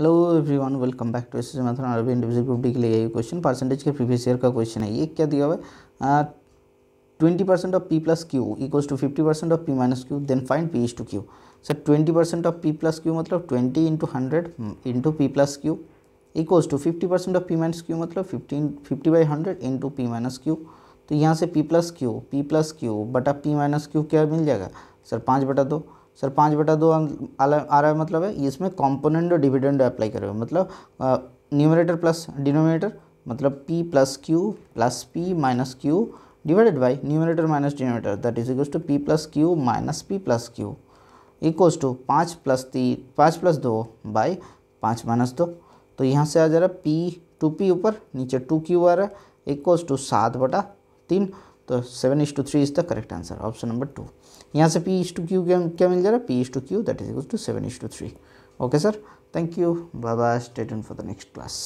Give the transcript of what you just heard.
hello everyone welcome back to एस मैथन अरबी इंडिविजुअल ग्रुप डी के लिए ये क्वेश्चन परसेंटेज के प्रीवियस ईयर का क्वेश्चन है ये क्या दिया हुआ है twenty percent of P plus Q equals to fifty percent of P minus Q then find P is to Q sir twenty percent of P plus Q मतलब twenty into hundred into P plus Q equals to fifty percent of P minus Q मतलब fifteen fifty by hundred into P minus Q तो यहाँ से P plus Q P plus Q बटा P minus Q क्या मिल जाएगा sir पाँच बटा दो सर पाँच बटा दो आ, रहा है मतलब है इसमें कॉम्पोनेंट और डिविडेंड अप्लाई करे मतलब न्यूमरेटर प्लस डिनोमिनेटर मतलब p plus Q plus P minus Q divided by numerator minus denominator that is equals to p plus Q minus P plus Q equals to पाँच plus तीन पाँच plus दो by पाँच minus दो तो यहाँ से आ जा रहा है पी टू पी ऊपर नीचे टू क्यू आ रहा है इक्वल्स टू सात बटा तीन तो seven is to three is the correct answer option number two यहाँ से पी इज टू क्यू क्या क्या मिल जा रहा है P is to Q that is equal to seven is to three okay sir thank you bye bye state for the next class